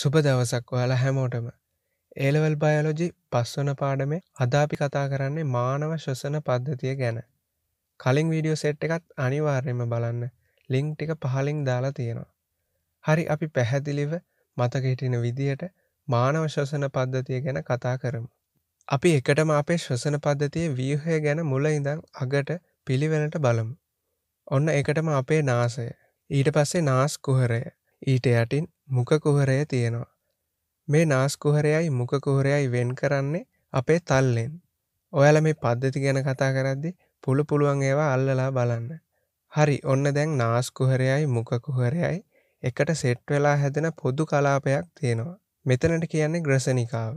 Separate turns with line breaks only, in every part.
සුප දවසක් ඔයාල හැමෝටම ඒලවල් බයලෝජි පස්වන පාඩමේ අදාපි කතා කරන්නේ මානව ශ්වසන පද්ධතිය ගැන කලින් වීඩියෝ සෙට් එකත් අනිවාර්යම බලන්න ලිංක් ටික පහලින් දාලා තියෙනවා හරි අපි පැහැදිලිව මතකහිටින විදියට මානව ශ්වසන පද්ධතිය ගැන කතා කරමු අපි එකටම අපේ ශ්වසන පද්ධතිය වියහය ගැන මුල ඉඳං අගට පිළිවෙනට බලමු ඔන්න එකටම අපේ නාසය ඊට පස්සේ නාස් කුහරය ඊට යටින් මුඛ කුහරය තියෙනවා. මේ නාස් කුහරයයි මුඛ කුහරයයි වෙන් කරන්නේ අපේ තල්ලෙන්. ඔයාලා මේ පද්ධති ගැන කතා කරද්දී පුළු පුළුවන් ඒවා අල්ලලා බලන්න. හරි, ඔන්න දැන් නාස් කුහරයයි මුඛ කුහරයයි එකට සෙට් වෙලා හැදෙන පොදු කලාපයක් තියෙනවා. මෙතනට කියන්නේ ග්‍රසනිකාව.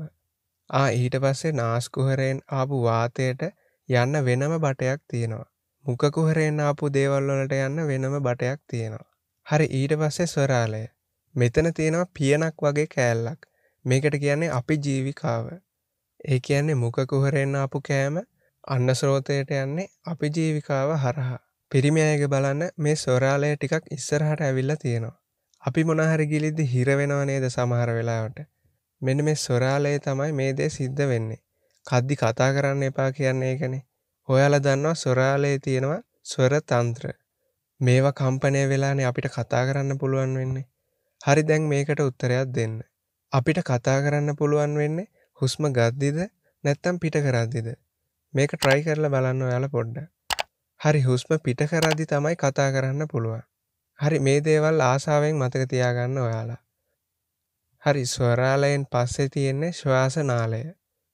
ආ ඊට පස්සේ නාස් කුහරයෙන් ආපු වාතයට යන්න වෙනම බටයක් තියෙනවා. මුඛ කුහරයෙන් ආපු දේවල් වලට යන්න වෙනම බටයක් තියෙනවා. හරි ඊට පස්සේ ස්වරාලය. මෙතන තියෙනවා පියනක් වගේ කෑල්ලක්. මේකට කියන්නේ අපි ජීවිකාව. ඒ කියන්නේ මුඛ කුහරෙන් ආපු කෑම අන්න ස්රෝතයට යන්නේ අපි ජීවිකාව හරහා. පිරිමි අයගේ බලන්න මේ සොරාලය ටිකක් ඉස්සරහට ඇවිල්ලා තියෙනවා. අපි මොන හරි ගිලිද්දි හිර වෙනව නේද සමහර වෙලාවට. මෙන්න මේ සොරාලය තමයි මේ දේ සිද්ධ වෙන්නේ. කද්දි කතා කරන්න එපා කියන්නේ ඒකනේ. ඔයාලා දන්නවා සොරාලයේ තියෙනවා ස්වර තන්ත්‍ර. මේවා කම්පනය වෙලානේ අපිට කතා කරන්න පුළුවන් වෙන්නේ. හරි දැන් මේකට උත්තරයක් දෙන්න. අපිට කතා කරන්න පුළුවන් වෙන්නේ හුස්ම ගද්දිද නැත්තම් පිට කරද්දිද. මේක ට්‍රයි කරලා බලන්න ඔයාල පොඩ්ඩ. හරි හුස්ම පිට කරද්දි තමයි කතා කරන්න පුළුවන්. හරි මේ දේවල් ආසාාවෙන් මතක තියාගන්න ඔයාලා. හරි ස්වරාලයෙන් පස්සේ තියෙන්නේ ශ්වාසනාලය.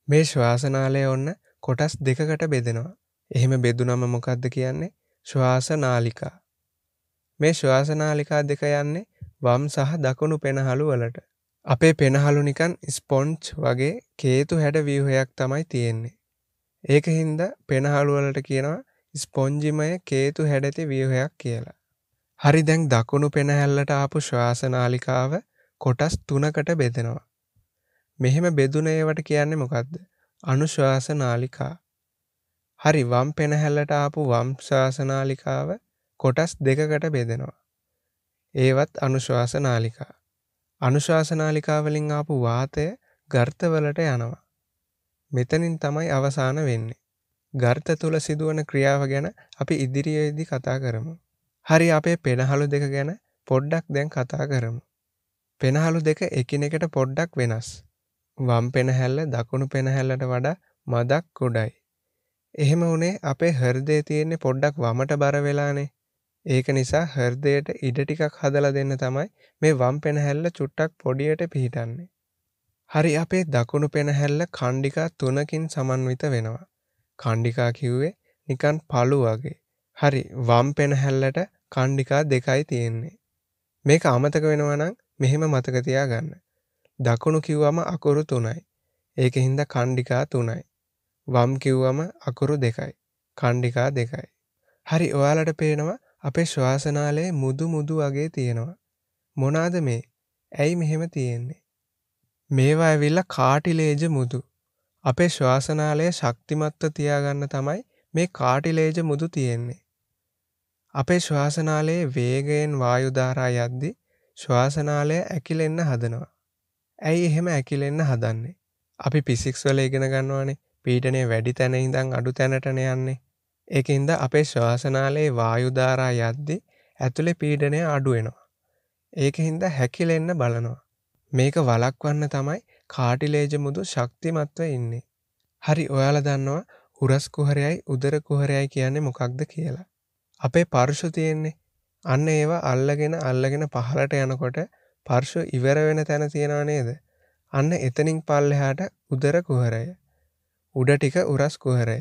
මේ ශ්වාසනාලය ඔන්න කොටස් දෙකකට බෙදෙනවා. එහෙම බෙදුනම මොකක්ද කියන්නේ ශ්වාසනාලිකා. මේ ශ්වාසනාලිකා දෙක යන්නේ වම් සහ දකුණු පෙනහළු වලට. අපේ පෙනහළු නිකන් ස්පොන්ච් වගේ කේතු හැඩ ව්‍යහයක් තමයි තියෙන්නේ. ඒක හින්ද පෙනහළුවලට කියනවා ස්පොන්ජිමය කේතු හැඩති ව්‍යහයක් කියලා. හරි දැන් දකුණු පෙනහැල්ලට ආපු ශ්වාසනාලිකාව කොටස් තුනකට බෙදෙනවා. මෙහෙම බෙදුනේවට කියන්නේ මොකක්ද අනුශ්වාසනාලිකා. හරි වම් පෙනහැල්ලට ආපු වම් ශාසනාලිකාව කොටස් දෙකකට බෙදෙනවා. ඒවත් අනුශවාසනාලිකා. අනුශවාසනාලිකාවලින් ආපු වාතය ගර්තවලට යනවා. මෙතනින් තමයි අවසාන වෙන්නේ. ගර්ත තුළ සිදුවන ක්‍රියාව ගැන අපි ඉදිරියේදී කතා කරමු. හරි අපේ පෙනහළු දෙක ගැන පොඩ්ඩක් දැන් කතා කරමු. පෙනහළු දෙක එකිනෙකට පොඩ්ඩක් වෙනස්. වම් පෙනහැල්ල දකුණු පෙනහැල්ලට වඩා මදක් කොඩයි. එහෙම උනේ අපේ හර්දේ තියෙන්නේ පොඩ්ඩක් වමට බර වෙලානේ. ඒක නිසා හෘදයට ඉඩ ටිකක් හදලා දෙන්න තමයි මේ වම් පෙනහැල්ල චුට්ටක් පොඩියට පිහිටන්නේ. හරි අපේ දකුණු පෙනහැල්ල කණ්ඩිකා තුනකින් සමන්විත වෙනවා. කණ්ඩිකා කිව්වේ නිකන් පළු වගේ. හරි වම් පෙනහැල්ලට කණ්ඩිකා දෙකයි තියෙන්නේ. මේක අමතක වෙනවා නම් මෙහෙම මතක තියාගන්න. දකුණු කිව්වම අකුරු තුනයි. ඒක හින්දා කණ්ඩිකා තුනයි. වම් කිව්වම අකුරු දෙකයි. කණ්ඩිකා දෙකයි. හරි ඔයාලට පේනවා අපේ ශ්වාසනාලේ මුදු මුදු වගේ තියෙනවා. මොනාද මේ? ඇයි මෙහෙම තියෙන්නේ? මේවා ඇවිල්ලා කාටිලේජ මුදු. අපේ ශ්වාසනාලය ශක්තිමත්ව තියාගන්න තමයි මේ කාටිලේජ මුදු තියෙන්නේ. අපේ ශ්වාසනාලයේ වේගයෙන් වායු ධාරා යද්දී ශ්වාසනාලය ඇකිලෙන්න හදනවා. ඇයි එහෙම ඇකිලෙන්න හදන්නේ? අපි ෆිසික්ස් වල ඉගෙන ගන්නවානේ පීඩනය වැඩි තැන ඉඳන් අඩු තැනටන යන්නේ. ඒකින්ද අපේ ශ්වාසනාලයේ වායුධාරා යද්දි ඇතුළෙ පීඩනය අඩුවෙනවා. ඒකහින්ද හැකිලෙන්න බලනවා. මේක වලක්වන්න තමයි කාටිලේජ මුදු ශක්තිමත්ව ඉන්නේ. හරි ඔයාල දන්නවා උරස්කුහරයයි උදරකුහරයයි කියන්නේ මොකක්ද කියලා. අපේ පර්ශු තියෙන්නේ අන්න ඒවා අල්ලගෙන අල්ලගෙන පහලට යනකොට පර්ශු ඉවර වෙන තැන තියෙනවා නේද. අන්න එතනින් පල්ලෙහාට උදර කුහරය. උඩ ටික උරස් කුහරය.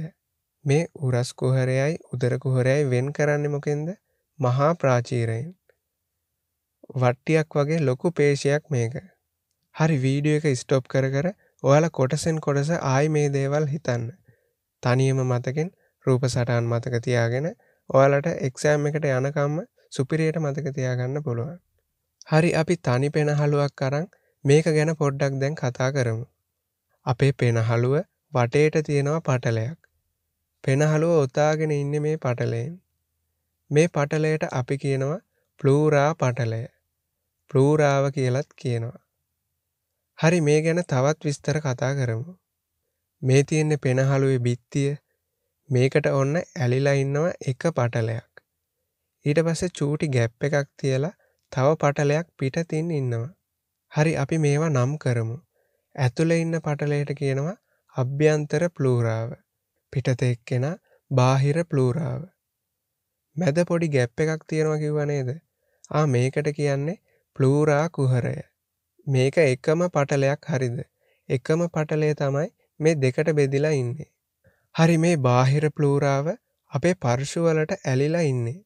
මේ උරස් කුහරයයි උදර කුහරයයි වෙන් කරන්නේ මොකෙන්ද? මහා ප්‍රාචීරයෙන්. වට්ටියක් වගේ ලොකු පේශියක් මේක. හරි වීඩියෝ එක ස්ටොප් කර කර ඔයාලා කොටසෙන් කොටස ආයි මේ දේවල් හිතන්න. තනියම මතකෙන් රූප සටහන් මතක තියාගෙන ඔයාලට එක්සෑම් එකට යනකම්ම සුපිරියට මතක තියාගන්න පුළුවන්. හරි අපි තනි පෙනහලුවක් කරන් මේක ගැන පොඩ්ඩක් දැන් කතා කරමු. අපේ පෙනහලුව වටේට තියෙනවා පටලයක්. පෙනහලුව ඔතාගෙන ඉන්න මේ පටලයෙන්. මේ පටලයට අපි කියනවා ප්ලූරා පටලය. ප්ලූරාව කියලත් කියනවා. හරි මේ ගැන තවත් විස්තර කතා කරමු. මේ තියෙන්නේ පෙනහලුවේ බිත්තිය මේකට ඔන්න ඇලිලා ඉන්නව එක පටලයක්. ඊට පස්සේ චූටි ගැප් එකක් තියලා තව පටලයක් පිටතින් ඉන්නවා. හරි අපි මේවා නම් කරමු. ඇතුළේ ඉන්න පටලයට කියනවා අභ්‍යන්තර ප්ලූරාව. පිටත එක්කෙන බාහිර පලූරාව. මැද පොඩි ගැප් එකක් තියෙනවා කිවනේද ආ මේකට කියන්නේ පලූරා කුහරය. මේක එකම පටලයක් හරිද. එකම පටලේ තමයි මේ දෙකට බෙදිලා ඉන්නේ. හරි මේ බාහිර පලූරාව අපේ පර්ශුවලට ඇලිලා ඉන්නේ.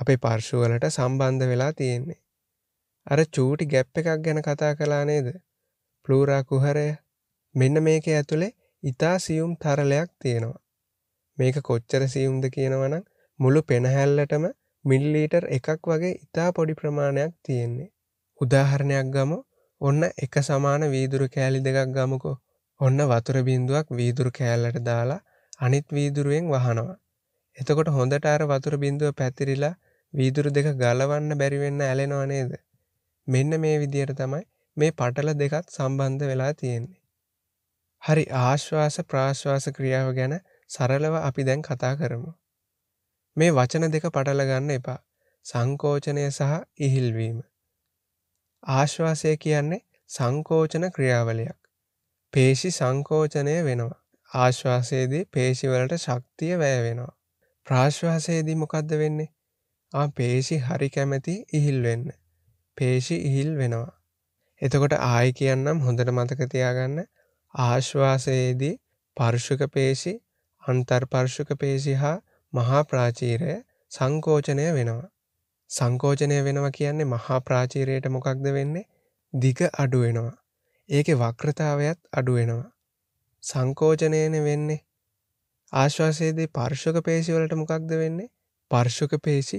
අපේ පර්ශුවලට සම්බන්ධ වෙලා තියෙන්නේ. අර චූටි ගැප් එකක් ගැන කතා කලා නේද. පලූරා කුහරය මෙන්න මේක ඇතුළේ ඉතා සියුම් තරලයක් තියෙනවා. මේක කොච්චර සියුම්ද කියනවනම් මුළු පෙනහැල්ලටම මිල්ලීටර් එකක් වගේ ඉතා පොඩි ප්‍රමාණයක් තියෙන්නේ. උදාහරණයක් ගම ඔන්න එක සමාන වීදුරු කෑලි දෙකක් ගමකෝ ඔන්න වතුර බින්දුවක් වීදුරු කෑල්ලට දාලා අනිත් වීදුරුවෙන් වහනවා. එතකොට හොඳට අර වතුර බින්දුව පැතිරිලා වීදුරු දෙක ගලවන්න බැරි වෙන්න ඇලෙනව නේද? මෙන්න මේ විදියට තමයි මේ පටල දෙකත් සම්බන්ධ වෙලා තියෙන්නේ. හරි ආශ්වාස ප්‍රාශ්වාස ක්‍රියාව ගැන සරලව අපි දැන් කතා කරමු. මේ වචන දෙක පටලගන්න එපා. සංකෝචනය සහ ඉහිල්වීම. ආශ්වාසය කියන්නේ සංකෝචන ක්‍රියාවලියක්. පේශි සංකෝචනය වෙනවා. ආශ්වාසයේදී පේශිවලට ශක්තිය වැය වෙනවා. ප්‍රාශ්වාසයේදී මොකක්ද වෙන්නේ? ආ පේශි හරි කැමැති ඉහිල් වෙන්න. පේශි ඉහිල් වෙනවා. එතකොට ආයි කියන්නම් හොඳට මතක තියාගන්න ආශ්වාසයේදී පාර්ශ්වක පේශි, අන්තර්පාර්ශ්වක පේශි හා මහා ප්‍රාචීරය සංකෝචනය වෙනවා. සංකෝචනය වෙනවා කියන්නේ මහා ප්‍රාචීරයට මොකක්ද වෙන්නේ? දිග අඩු වෙනවා. ඒකේ වක්‍රතාවයත් අඩු වෙනවා. සංකෝචනයනේ වෙන්නේ. ආශ්වාසයේදී පාර්ශ්වක පේශි වලට මොකක්ද වෙන්නේ? පාර්ශ්වක පේශි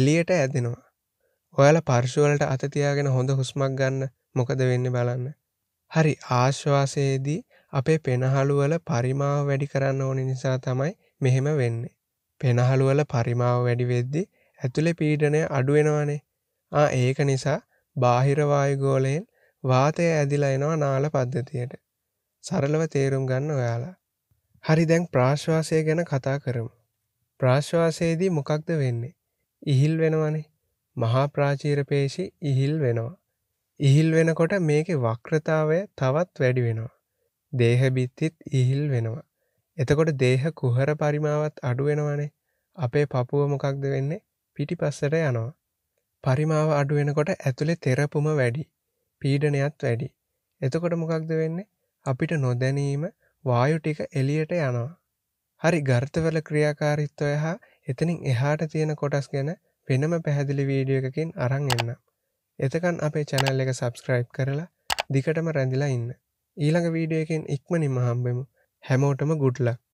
එළියට ඇදෙනවා. ඔයාලා පාර්ශ්ව වලට අත තියාගෙන හොඳ හුස්මක් ගන්න මොකද වෙන්නේ බලන්න. හරි ආශ්වාසයේදී අපේ පෙනහළු වල පරිමාව වැඩි කරන්න ඕන නිසා තමයි මෙහෙම වෙන්නේ. පෙනහළු වල පරිමාව වැඩි වෙද්දී ඇතුලේ පීඩනය අඩු වෙනවනේ. ආ ඒක නිසා බාහිර වායු ගෝලයෙන් වාතය ඇදිලා එනවා නාල පද්ධතියට. සරලව තේරුම් ගන්න ඔයාලා. හරි දැන් ප්‍රාශ්වාසය ගැන කතා කරමු. ප්‍රාශ්වාසයේදී මොකක්ද වෙන්නේ. ඉහිල් වෙනවනේ. මහා ප්‍රාචීර පේශි ඉහිල් වෙනවා. ඉහිල් වෙනකොට මේකේ වක්‍රතාවය තවත් වැඩි වෙනවා. දේහබිත්තිත් ඉහිල් වෙනවා. එතකොට දේහ කුහර පරිමාවත් අඩු වෙනවනේ. අපේ පපුව මොකක්ද වෙන්නේ? පිටිපස්සට යනවා. පරිමාව අඩු වෙනකොට ඇතුලේ තෙරපුම වැඩි. පීඩනයත් වැඩි. එතකොට මොකක්ද වෙන්නේ? අපිට නොදැනීම වායු ටික එළියට යනවා. හරි ගර්තවල ක්‍රියාකාරීත්වය හා එතනින් එහාට තියෙන කොටස් ගැන වෙනම පැහැදිලි වීඩියෝ එකකින් අරන් එන්නම්. එතකන් අපේ චැනල් එක සබස්ක්‍රයිබ් කරලා දිකටම රැඳිලා ඉන්න ඊළඟ වීඩියෝකෙන් ඉක්මනින්ම හම්බෙමු හැමෝටම ගුඩ්ලක්